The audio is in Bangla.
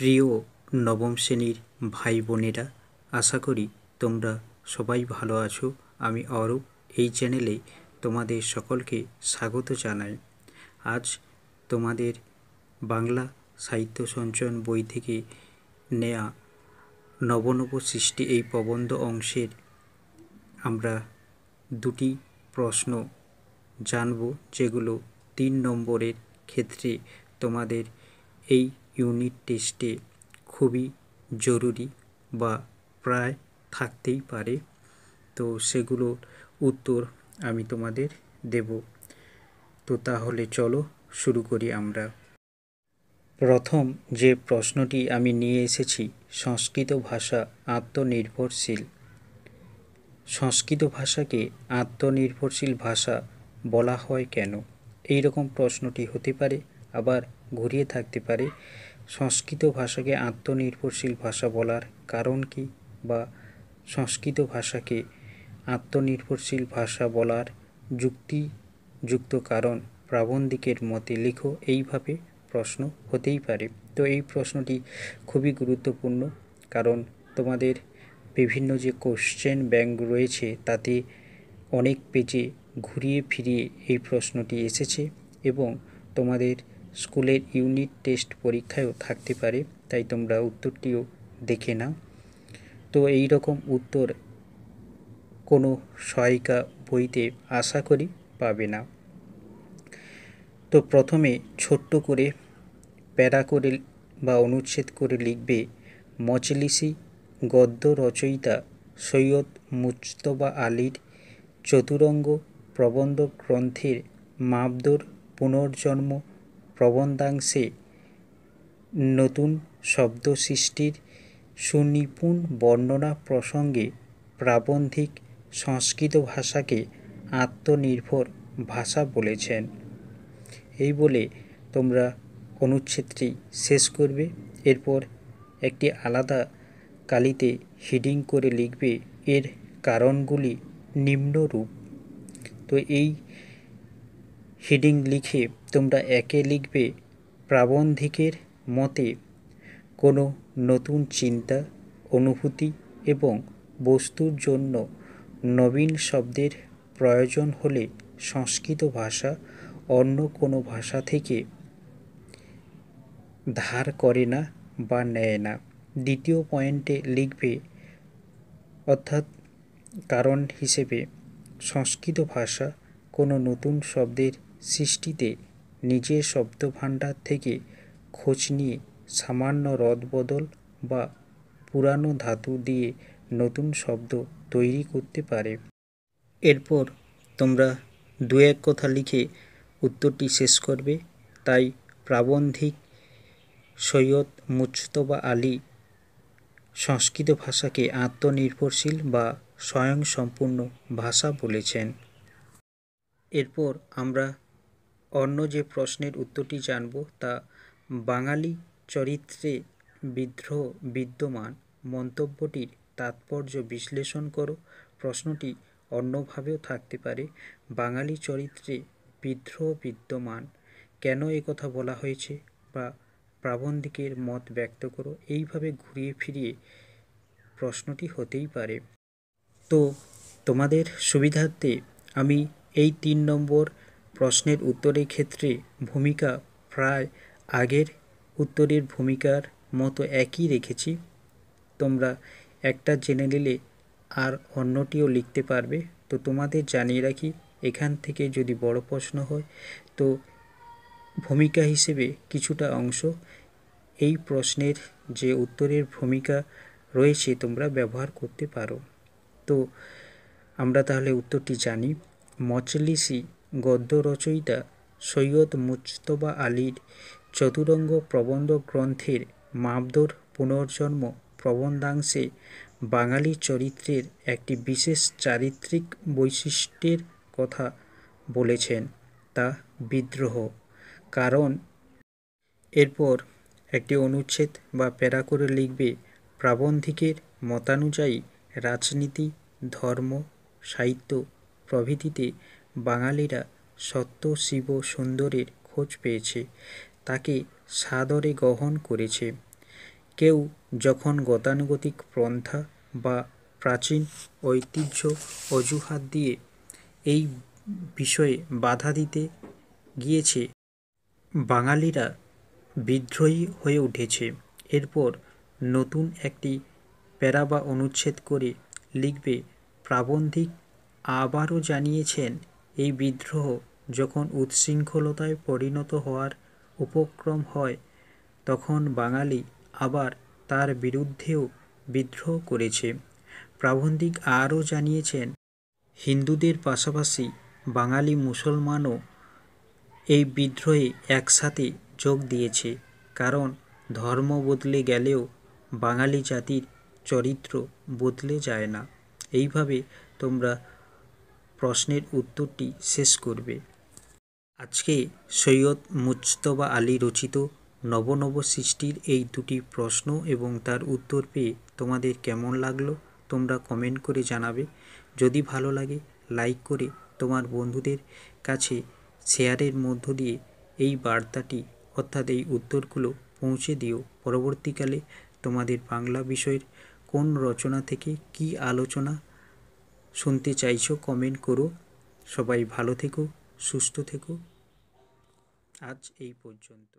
প্রিয় নবম শ্রেণীর ভাই বোনেরা আশা করি তোমরা সবাই ভালো আছো আমি অরূপ এই চ্যানেলে তোমাদের সকলকে স্বাগত জানাই আজ তোমাদের বাংলা সাহিত্য সঞ্চয়ন বই থেকে নেয়া নবনব সৃষ্টি এই প্রবন্ধ অংশের আমরা দুটি প্রশ্ন জানব যেগুলো তিন নম্বরের ক্ষেত্রে তোমাদের এই ইউনিট টেস্টে খুবই জরুরি বা প্রায় থাকতেই পারে তো সেগুলোর উত্তর আমি তোমাদের দেব তো তাহলে চলো শুরু করি আমরা প্রথম যে প্রশ্নটি আমি নিয়ে এসেছি সংস্কৃত ভাষা আত্মনির্ভরশীল সংস্কৃত ভাষাকে আত্মনির্ভরশীল ভাষা বলা হয় কেন এই রকম প্রশ্নটি হতে পারে আবার ঘুরিয়ে থাকতে পারে সংস্কৃত ভাষাকে আত্মনির্ভরশীল ভাষা বলার কারণ কি বা সংস্কৃত ভাষাকে আত্মনির্ভরশীল ভাষা বলার যুক্তিযুক্ত কারণ প্রাবন্ধিকের মতে লেখো এইভাবে প্রশ্ন হতেই পারে তো এই প্রশ্নটি খুবই গুরুত্বপূর্ণ কারণ তোমাদের বিভিন্ন যে কোশ্চেন ব্যাংক রয়েছে তাতে অনেক পেজে ঘুরিয়ে ফিরিয়ে এই প্রশ্নটি এসেছে এবং তোমাদের স্কুলের ইউনিট টেস্ট পরীক্ষায়ও থাকতে পারে তাই তোমরা উত্তরটিও দেখে নাও তো এই রকম উত্তর কোনো সহায়িকা বইতে আশা করি পাবে না তো প্রথমে ছোট্ট করে প্যারা করে বা অনুচ্ছেদ করে লিখবে মজলিসি গদ্য রচয়িতা সৈয়দ মুজতবা আলীর চতুরঙ্গ প্রবন্ধ গ্রন্থের মাবদোর পুনর্জন্ম প্রবন্ধাংশে নতুন শব্দ সৃষ্টির সুনিপুণ বর্ণনা প্রসঙ্গে প্রাবন্ধিক সংস্কৃত ভাষাকে আত্মনির্ভর ভাষা বলেছেন এই বলে তোমরা অনুচ্ছেদটি শেষ করবে এরপর একটি আলাদা কালিতে হিডিং করে লিখবে এর কারণগুলি নিম্নরূপ তো এই হিডিং লিখে তোমরা একে লিখবে প্রাবন্ধিকের মতে কোনো নতুন চিন্তা অনুভূতি এবং বস্তুর জন্য নবীন শব্দের প্রয়োজন হলে সংস্কৃত ভাষা অন্য কোনো ভাষা থেকে ধার করে না বা নেয় না দ্বিতীয় পয়েন্টে লিখবে অর্থাৎ কারণ হিসেবে সংস্কৃত ভাষা কোনো নতুন শব্দের সৃষ্টিতে নিজের শব্দভাণ্ডার থেকে খোঁজ নিয়ে সামান্য রদবদল বা পুরানো ধাতু দিয়ে নতুন শব্দ তৈরি করতে পারে এরপর তোমরা দু এক কথা লিখে উত্তরটি শেষ করবে তাই প্রাবন্ধিক সৈয়দ মুজতবা আলী সংস্কৃত ভাষাকে আত্মনির্ভরশীল বা স্বয়ংসম্পূর্ণ ভাষা বলেছেন এরপর আমরা অন্য যে প্রশ্নের উত্তরটি জানব তা বাঙালি চরিত্রে বিদ্রোহ বিদ্যমান মন্তব্যটির তাৎপর্য বিশ্লেষণ করো প্রশ্নটি অন্যভাবেও থাকতে পারে বাঙালি চরিত্রে বিদ্রোহ বিদ্যমান কেন এ কথা বলা হয়েছে বা প্রাবন্ধিকের মত ব্যক্ত করো এইভাবে ঘুরিয়ে ফিরিয়ে প্রশ্নটি হতেই পারে তো তোমাদের সুবিধার্থে আমি এই তিন নম্বর প্রশ্নের উত্তরের ক্ষেত্রে ভূমিকা প্রায় আগের উত্তরের ভূমিকার মতো একই রেখেছি তোমরা একটা জেনে নিলে আর অন্যটিও লিখতে পারবে তো তোমাদের জানিয়ে রাখি এখান থেকে যদি বড় প্রশ্ন হয় তো ভূমিকা হিসেবে কিছুটা অংশ এই প্রশ্নের যে উত্তরের ভূমিকা রয়েছে তোমরা ব্যবহার করতে পারো তো আমরা তাহলে উত্তরটি জানি মচলিসি গদ্য রচয়িতা সৈয়দ মুজতবা আলীর চতুরঙ্গ প্রবন্ধ গ্রন্থের মাবদোর পুনর্জন্ম প্রবন্ধাংশে বাঙালি চরিত্রের একটি বিশেষ চারিত্রিক বৈশিষ্ট্যের কথা বলেছেন তা বিদ্রোহ কারণ এরপর একটি অনুচ্ছেদ বা প্যারা করে লিখবে প্রাবন্ধিকের মতানুযায়ী রাজনীতি ধর্ম সাহিত্য প্রভৃতিতে বাঙালিরা সত্য শিব সুন্দরের খোঁজ পেয়েছে তাকে সাদরে গ্রহণ করেছে কেউ যখন গতানুগতিক পন্থা বা প্রাচীন ঐতিহ্য অজুহাত দিয়ে এই বিষয়ে বাধা দিতে গিয়েছে বাঙালিরা বিদ্রোহী হয়ে উঠেছে এরপর নতুন একটি প্যারা বা অনুচ্ছেদ করে লিখবে প্রাবন্ধিক আবারও জানিয়েছেন এই বিদ্রোহ যখন উচ্ছৃঙ্খলতায় পরিণত হওয়ার উপক্রম হয় তখন বাঙালি আবার তার বিরুদ্ধেও বিদ্রোহ করেছে প্রাবন্ধিক আরও জানিয়েছেন হিন্দুদের পাশাপাশি বাঙালি মুসলমানও এই বিদ্রোহে একসাথে যোগ দিয়েছে কারণ ধর্ম বদলে গেলেও বাঙালি জাতির চরিত্র বদলে যায় না এইভাবে তোমরা প্রশ্নের উত্তরটি শেষ করবে আজকে সৈয়দ মুজতবা আলী রচিত নবনব সৃষ্টির এই দুটি প্রশ্ন এবং তার উত্তর পেয়ে তোমাদের কেমন লাগলো তোমরা কমেন্ট করে জানাবে যদি ভালো লাগে লাইক করে তোমার বন্ধুদের কাছে শেয়ারের মধ্য দিয়ে এই বার্তাটি অর্থাৎ এই উত্তরগুলো পৌঁছে দিও পরবর্তীকালে তোমাদের বাংলা বিষয়ের কোন রচনা থেকে কি আলোচনা শুনতে চাইছো কমেন্ট করো সবাই ভালো থেকো সুস্থ থেকো আজ এই পর্যন্ত